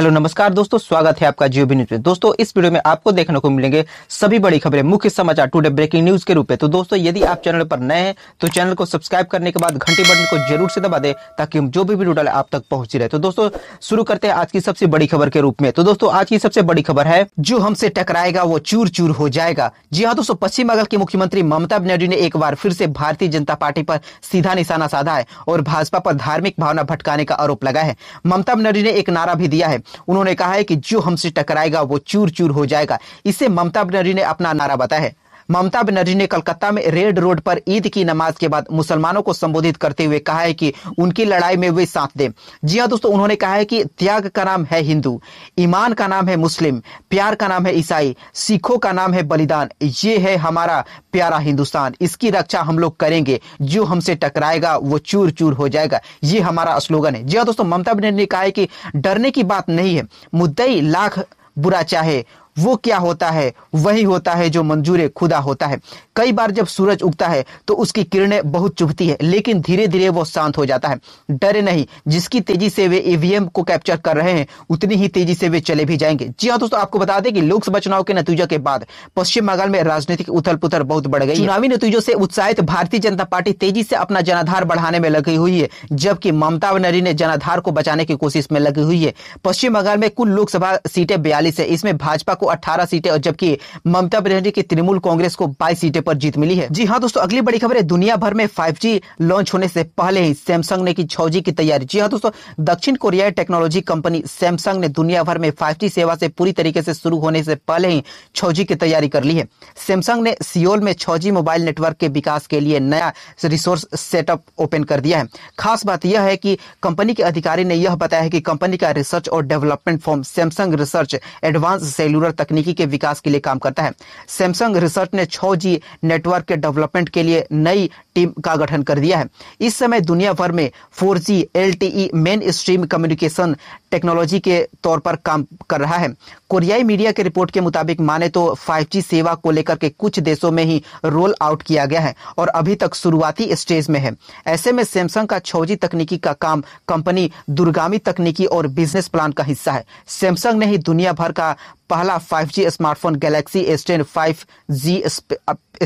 hello नमस्कार दोस्तों स्वागत है आपका जियो न्यूज में दोस्तों इस वीडियो में आपको देखने को मिलेंगे सभी बड़ी खबरें मुख्य समाचार टुडे ब्रेकिंग न्यूज के रूप में तो दोस्तों यदि आप चैनल पर नए हैं तो चैनल को सब्सक्राइब करने के बाद घंटी बटन को जरूर से दबा दे ताकि हम जो भी वीडियो डाले आप तक पहुंच रहे तो दोस्तों शुरू करते हैं आज की सबसे बड़ी खबर के रूप में तो दोस्तों आज की सबसे बड़ी खबर है जो हमसे टकराएगा वो चूर चूर हो जाएगा जी हाँ दोस्तों पश्चिम बंगाल की मुख्यमंत्री ममता बनर्जी ने एक बार फिर से भारतीय जनता पार्टी पर सीधा निशाना साधा है और भाजपा पर धार्मिक भावना भटकाने का आरोप लगा है ममता बनर्जी ने एक नारा भी दिया है उन्होंने कहा है कि जो हमसे टकराएगा वो चूर चूर हो जाएगा इसे ममता बनर्जी ने अपना नारा बताया है ममता बनर्जी ने कलकत्ता में रेड रोड पर ईद की नमाज के बाद मुसलमानों को संबोधित करते हुए कहा है कि उनकी लड़ाई में वे साथ दें जी हाँ दोस्तों उन्होंने कहा है कि त्याग का नाम है हिंदू ईमान का नाम है मुस्लिम प्यार का नाम है ईसाई सिखों का नाम है बलिदान ये है हमारा प्यारा हिंदुस्तान इसकी रक्षा हम लोग करेंगे जो हमसे टकराएगा वो चूर चूर हो जाएगा ये हमारा स्लोगन है जी हाँ दोस्तों ममता बनर्जी ने कहा है कि डरने की बात नहीं है मुद्दई लाख बुरा चाहे वो क्या होता है वही होता है जो मंजूर खुदा होता है कई बार जब सूरज उगता है तो उसकी किरणें बहुत चुभती है लेकिन धीरे धीरे वो शांत हो जाता है डरे नहीं जिसकी तेजी से वे ईवीएम को कैप्चर कर रहे हैं उतनी ही तेजी से वे चले भी जाएंगे जी हाँ दोस्तों आपको बता दें कि लोकसभा चुनाव के नतीजों के बाद पश्चिम बंगाल में राजनीतिक उथल पुथल बहुत बढ़ गई चुनावी नतीजों से उत्साहित भारतीय जनता पार्टी तेजी से अपना जनाधार बढ़ाने में लगी हुई है जबकि ममता बनर्जी ने जनाधार को बचाने की कोशिश में लगी हुई है पश्चिम बंगाल में कुल लोकसभा सीटें बयालीस है इसमें भाजपा को 18 सीटें और जबकि ममता बनर्जी की तृणमूल कांग्रेस को बाईस सीटें पर जीत मिली है जी हाँ दोस्तों अगली बड़ी खबर है दुनिया भर में फाइव लॉन्च होने से पहले ही सैमसंग ने की छो की तैयारी जी हाँ दोस्तों दक्षिण कोरिया टेक्नोलॉजी कंपनी सैमसंग ने दुनिया भर में फाइव सेवा से पूरी तरीके से शुरू होने से पहले ही छो की तैयारी कर ली है सैमसंग ने सियोल में छो मोबाइल नेटवर्क के विकास के लिए नया रिसोर्स सेटअप ओपन कर दिया है खास बात यह है कि कंपनी के अधिकारी ने यह बताया है कि कंपनी का रिसर्च और development form Samsung research advance cellular और तकनीकी के विकास के लिए काम करता है सैमसंग रिसर्च ने छो जी नेटवर्क के डेवलपमेंट के लिए नई टीम का गठन कर दिया है इस समय दुनिया भर में four G L T mainstream communication technology के तौर पर काम कर रहा है कोरियाई मीडिया के रिपोर्ट के मुताबिक माने तो 5G सेवा को लेकर के कुछ देशों में ही रोल आउट किया गया है और अभी तक शुरुआती स्टेज में है ऐसे में सैमसंग का छौजी तकनीकी का काम कंपनी दुर्गामी तकनीकी और बिजनेस प्लान का हिस्सा है सैमसंग ने ही दुनिया भर का पहला five G smartphone Galaxy S ten five G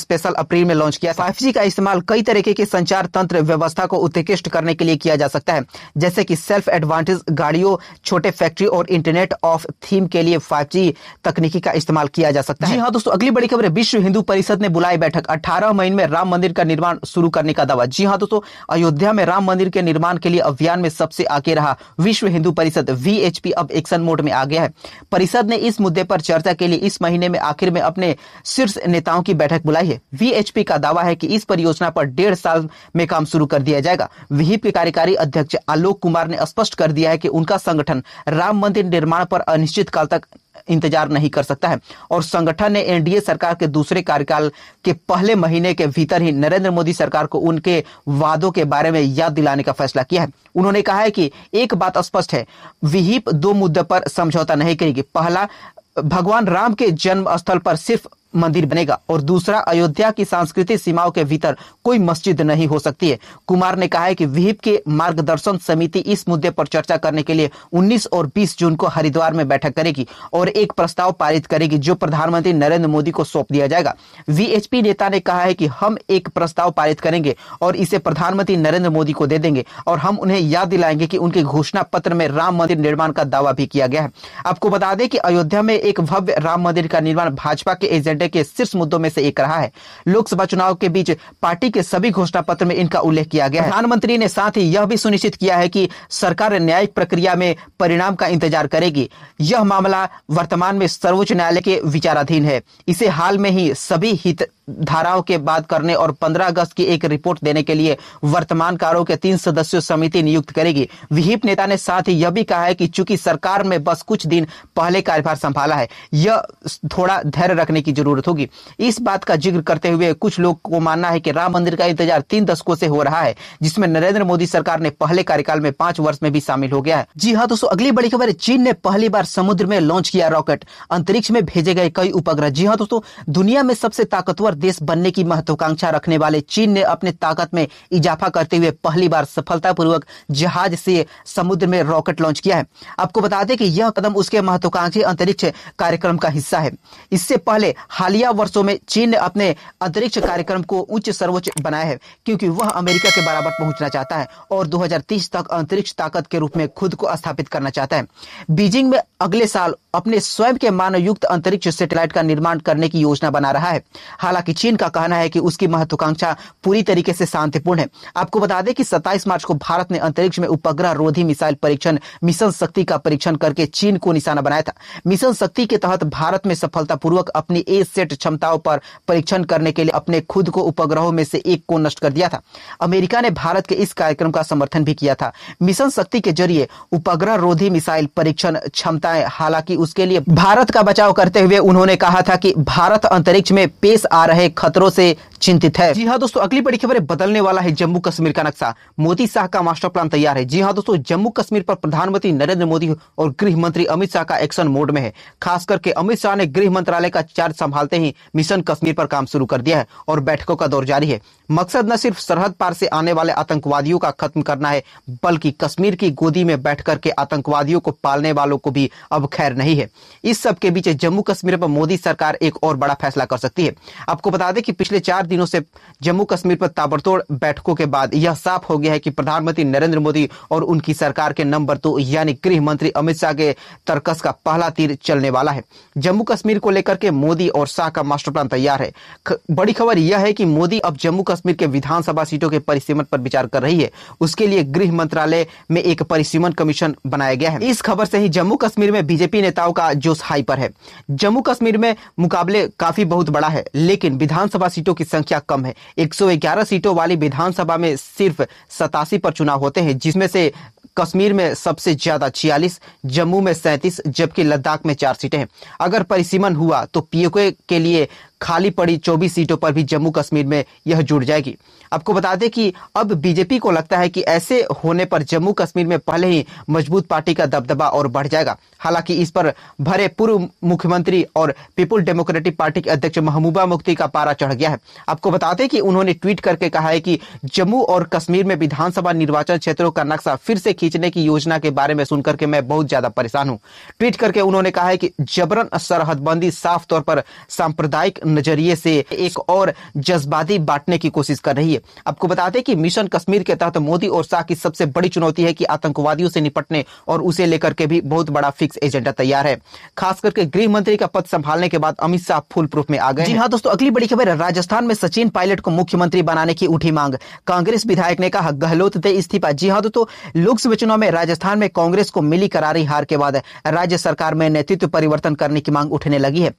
special April में लॉन्च किया फाइव का इस्तेमाल कई तरीके के संचार तंत्र व्यवस्था को उत्कृष्ट करने के लिए किया जा सकता है जैसे कि सेल्फ एडवांटेज गाड़ियों छोटे फैक्ट्री और इंटरनेट ऑफ थीम के लिए फाइव तकनीकी का इस्तेमाल किया जा सकता है हाँ दोस्तों अगली बड़ी खबर है विश्व हिंदू परिषद ने बुलाई बैठक अठारह मई में राम मंदिर का निर्माण शुरू करने का दावा जी हाँ दोस्तों अयोध्या में राम मंदिर के निर्माण के लिए अभियान में सबसे आगे रहा विश्व हिंदू परिषद वी अब एक्शन मोड में आ गया है परिषद ने इस मुद्दे पर चर्चा के लिए इस महीने में आखिर में अपने शीर्ष नेताओं की बैठक बुलाई चाहिए वीएचपी का दावा है कि इस परियोजना पर डेढ़ साल में काम शुरू कर दिया जाएगा विहिप के कार्यकारी अध्यक्ष आलोक कुमार ने स्पष्ट कर दिया है कि उनका संगठन राम मंदिर निर्माण पर अनिश्चित काल तक इंतजार नहीं कर सकता है और संगठन ने एनडीए सरकार के दूसरे कार्यकाल के पहले महीने के भीतर ही नरेंद्र मोदी सरकार को उनके वादों के बारे में याद दिलाने का फैसला किया है उन्होंने कहा है कि एक बात स्पष्ट है विहिप दो मुद्दे पर समझौता नहीं करेगी पहला भगवान राम के जन्म स्थल पर सिर्फ मंदिर बनेगा और दूसरा अयोध्या की सांस्कृतिक सीमाओं के भीतर कोई मस्जिद नहीं हो सकती है कुमार ने कहा है कि विहिप के मार्गदर्शन समिति इस मुद्दे पर चर्चा करने के लिए 19 और 20 जून को हरिद्वार में बैठक करेगी और एक प्रस्ताव पारित करेगी जो प्रधानमंत्री नरेंद्र मोदी को सौंप दिया जाएगा वीएचपी नेता ने कहा है कि हम एक प्रस्ताव पारित करेंगे और इसे प्रधानमंत्री नरेंद्र मोदी को दे देंगे और हम उन्हें याद दिलाएंगे कि उनके घोषणा पत्र में राम मंदिर निर्माण का दावा भी किया गया है आपको बता दें कि अयोध्या में एक भव्य राम मंदिर का निर्माण भाजपा के एजेंडे एजेंडे के शीर्ष मुद्दों में से एक रहा है लोकसभा चुनाव के बीच पार्टी के सभी घोषणा पत्र में इनका उल्लेख किया गया है प्रधानमंत्री ने साथ ही यह भी सुनिश्चित किया है कि सरकार न्यायिक प्रक्रिया में परिणाम का इंतजार करेगी यह मामला वर्तमान में सर्वोच्च न्यायालय के विचाराधीन है इसे हाल में ही सभी हित धाराओं के बाद करने और 15 अगस्त की एक रिपोर्ट देने के लिए वर्तमान कारों के तीन सदस्यों समिति नियुक्त करेगी विहिप नेता ने साथ ही यह भी कहा है कि चूंकि सरकार में बस कुछ दिन पहले कार्यभार संभाला है यह थोड़ा धैर्य रखने की जरूरत होगी इस बात का जिक्र करते हुए कुछ लोग को मानना है कि राम मंदिर का इंतजार तीन दशकों से हो रहा है जिसमें नरेंद्र मोदी सरकार ने पहले कार्यकाल में पांच वर्ष में भी शामिल हो गया है जी हाँ दोस्तों अगली बड़ी खबर चीन ने पहली बार समुद्र में लॉन्च किया रॉकेट अंतरिक्ष में भेजे गए कई उपग्रह जी हाँ दोस्तों दुनिया में सबसे ताकतवर और देश बनने की महत्वाकांक्षा रखने वाले चीन ने अपने ताकत में इजाफा करते हुए पहली बार सफलतापूर्वक जहाज से समुद्र में रॉकेट लॉन्च किया है आपको बता दें कि यह कदम उसके महत्वाकांक्षी अंतरिक्ष कार्यक्रम का हिस्सा है इससे पहले हालिया वर्षों में चीन ने अपने अंतरिक्ष कार्यक्रम को उच्च सर्वोच्च बनाया है क्योंकि वह अमेरिका के बराबर पहुंचना चाहता है और 2030 तक अंतरिक्ष ताकत के रूप में खुद को स्थापित करना चाहता है बीजिंग में अगले साल अपने स्वयं के मानवयुक्त अंतरिक्ष सैटेलाइट का निर्माण करने की योजना बना रहा है हालांकि हालांकि चीन का कहना है कि उसकी महत्वाकांक्षा पूरी तरीके से शांतिपूर्ण है आपको बता दें कि 27 मार्च को भारत ने अंतरिक्ष में उपग्रह रोधी मिसाइल परीक्षण मिशन शक्ति का परीक्षण करके चीन को निशाना बनाया था मिशन शक्ति के तहत भारत में सफलतापूर्वक अपनी ए सेट क्षमताओं पर परीक्षण करने के लिए अपने खुद को उपग्रहों में से एक को नष्ट कर दिया था अमेरिका ने भारत के इस कार्यक्रम का समर्थन भी किया था मिशन शक्ति के जरिए उपग्रह रोधी मिसाइल परीक्षण क्षमताएं हालांकि उसके लिए भारत का बचाव करते हुए उन्होंने कहा था कि भारत अंतरिक्ष में पेश आ रहे रहे खतरों से चिंतित है जी हाँ दोस्तों अगली बड़ी खबर बदलने वाला है जम्मू कश्मीर का नक्शा मोदी शाह का मास्टर प्लान तैयार है जी हाँ दोस्तों जम्मू कश्मीर पर प्रधानमंत्री नरेंद्र मोदी और गृह मंत्री अमित शाह का एक्शन मोड में है खास करके अमित शाह ने गृह मंत्रालय का चार्ज संभालते ही मिशन कश्मीर पर काम शुरू कर दिया है और बैठकों का दौर जारी है मकसद न सिर्फ सरहद पार से आने वाले आतंकवादियों का खत्म करना है बल्कि कश्मीर की गोदी में बैठ करके आतंकवादियों को पालने वालों को भी अब खैर नहीं है इस सब के बीच जम्मू कश्मीर पर मोदी सरकार एक और बड़ा फैसला कर सकती है आपको बता दें कि पिछले चार दिनों से जम्मू कश्मीर पर ताबड़तोड़ बैठकों के बाद यह साफ हो गया है कि प्रधानमंत्री नरेंद्र मोदी और उनकी सरकार के नंबर दो यानी गृह मंत्री अमित शाह के तर्कस का पहला तीर चलने वाला है जम्मू कश्मीर को लेकर के मोदी और शाह का मास्टर प्लान तैयार है बड़ी खबर यह है कि मोदी अब जम्मू कश्मीर के विधानसभा सीटों के परिसीमन पर विचार कर रही है उसके लिए गृह मंत्रालय में एक परिसीमन कमीशन बनाया गया है इस खबर से ही जम्मू कश्मीर में बीजेपी नेताओं का जोश हाई पर है जम्मू कश्मीर में मुकाबले काफी बहुत बड़ा है लेकिन विधानसभा सीटों की संख्या संख्या कम है 111 सीटों वाली विधानसभा में सिर्फ सतासी पर चुनाव होते हैं जिसमें से कश्मीर में सबसे ज्यादा छियालीस जम्मू में सैंतीस जबकि लद्दाख में चार सीटें हैं अगर परिसीमन हुआ तो पीओके के लिए खाली पड़ी 24 सीटों पर भी जम्मू कश्मीर में यह जुड़ जाएगी आपको बता दें कि अब बीजेपी को लगता है कि ऐसे होने पर जम्मू कश्मीर में पहले ही मजबूत पार्टी का दबदबा और बढ़ जाएगा हालांकि इस पर भरे पूर्व मुख्यमंत्री और पीपुल डेमोक्रेटिक पार्टी के अध्यक्ष महबूबा मुफ्ती का पारा चढ़ गया है आपको बता दें कि उन्होंने ट्वीट करके कहा है कि जम्मू और कश्मीर में विधानसभा निर्वाचन क्षेत्रों का नक्शा फिर से खींचने की योजना के बारे में सुनकर के मैं बहुत ज्यादा परेशान हूँ ट्वीट करके उन्होंने कहा है कि जबरन सरहदबंदी साफ तौर पर सांप्रदायिक नज़रिए से एक और जज्बाती बांटने की कोशिश कर रही है आपको बता दें कि मिशन कश्मीर के तहत मोदी और शाह की सबसे बड़ी चुनौती है कि आतंकवादियों से निपटने और उसे लेकर के भी बहुत बड़ा फिक्स एजेंडा तैयार है खास करके गृह मंत्री का पद संभालने के बाद अमित शाह फुल प्रूफ में आ गए जी हाँ दोस्तों अगली बड़ी खबर राजस्थान में सचिन पायलट को मुख्यमंत्री बनाने की उठी मांग कांग्रेस विधायक ने कहा गहलोत दे इस्तीफा जी हाँ दोस्तों लोकसभा चुनाव में राजस्थान में कांग्रेस को मिली करारी हार के बाद राज्य सरकार में नेतृत्व परिवर्तन करने की मांग उठने लगी है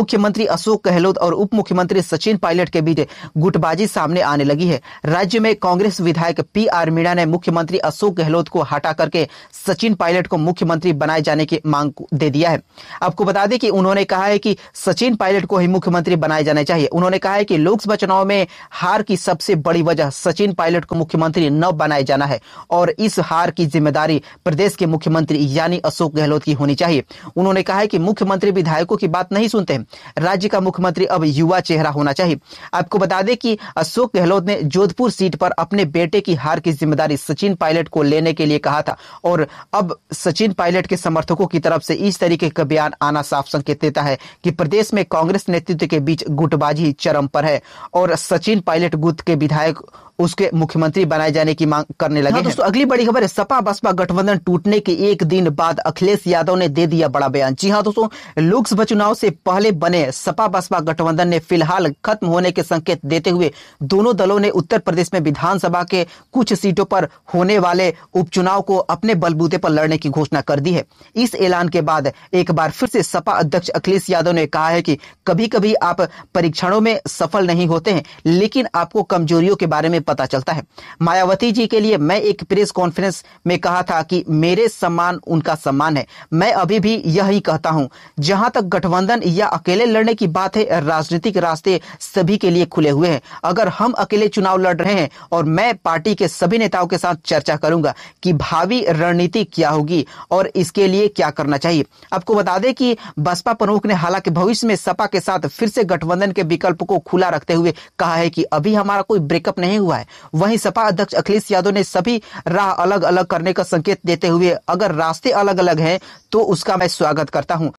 मुख्यमंत्री अशोक गहलोत और उप मुख्यमंत्री सचिन पायलट के बीच गुटबाजी सामने आने लगी है राज्य में कांग्रेस विधायक पी आर मीणा ने मुख्यमंत्री अशोक गहलोत को हटा करके सचिन पायलट को मुख्यमंत्री बनाए जाने की मांग दे दिया है आपको बता दें कि उन्होंने कहा है कि सचिन पायलट को ही मुख्यमंत्री बनाए जाने चाहिए उन्होंने कहा है कि लोकसभा चुनाव में हार की सबसे बड़ी वजह सचिन पायलट को मुख्यमंत्री न बनाए जाना है और इस हार की जिम्मेदारी प्रदेश के मुख्यमंत्री यानी अशोक गहलोत की होनी चाहिए उन्होंने कहा है कि मुख्यमंत्री विधायकों की बात नहीं सुनते हैं राज्य का मुख्यमंत्री अब युवा चेहरा होना चाहिए आपको बता दें कि अशोक गहलोत ने जोधपुर सीट पर अपने बेटे की हार की जिम्मेदारी सचिन पायलट को लेने के लिए कहा था और अब सचिन पायलट के समर्थकों की तरफ से इस तरीके का बयान आना साफ संकेत देता है कि प्रदेश में कांग्रेस नेतृत्व के बीच गुटबाजी चरम पर है और सचिन पायलट गुट के विधायक उसके मुख्यमंत्री बनाए जाने की मांग करने लगे हाँ, दोस्तों अगली बड़ी खबर है सपा बसपा गठबंधन टूटने के एक दिन बाद अखिलेश यादव ने दे दिया बड़ा बयान जी हाँ दोस्तों लोकसभा चुनाव से पहले बने सपा बसपा गठबंधन ने फिलहाल खत्म होने के संकेत देते हुए दोनों दलों ने उत्तर प्रदेश में विधानसभा के कुछ सीटों पर होने वाले उपचुनाव को अपने बलबूते पर लड़ने की घोषणा कर दी है इस ऐलान के बाद एक बार फिर से सपा अध्यक्ष अखिलेश यादव ने कहा है कि कभी कभी आप परीक्षणों में सफल नहीं होते हैं लेकिन आपको कमजोरियों के बारे में पता चलता है मायावती जी के लिए मैं एक प्रेस कॉन्फ्रेंस में कहा था कि मेरे सम्मान उनका सम्मान है मैं अभी भी यही कहता हूं जहां तक गठबंधन या अकेले लड़ने की बात है राजनीतिक रास्ते सभी के लिए खुले हुए हैं अगर हम अकेले चुनाव लड़ रहे हैं और मैं पार्टी के सभी नेताओं के साथ चर्चा करूंगा कि भावी रणनीति क्या होगी और इसके लिए क्या करना चाहिए आपको बता दें कि बसपा प्रमुख ने हालांकि भविष्य में सपा के साथ फिर से गठबंधन के विकल्प को खुला रखते हुए कहा है कि अभी हमारा कोई ब्रेकअप नहीं हुआ है वहीं सपा अध्यक्ष अखिलेश यादव ने सभी राह अलग अलग करने का संकेत देते हुए अगर रास्ते अलग अलग हैं तो उसका मैं स्वागत करता हूं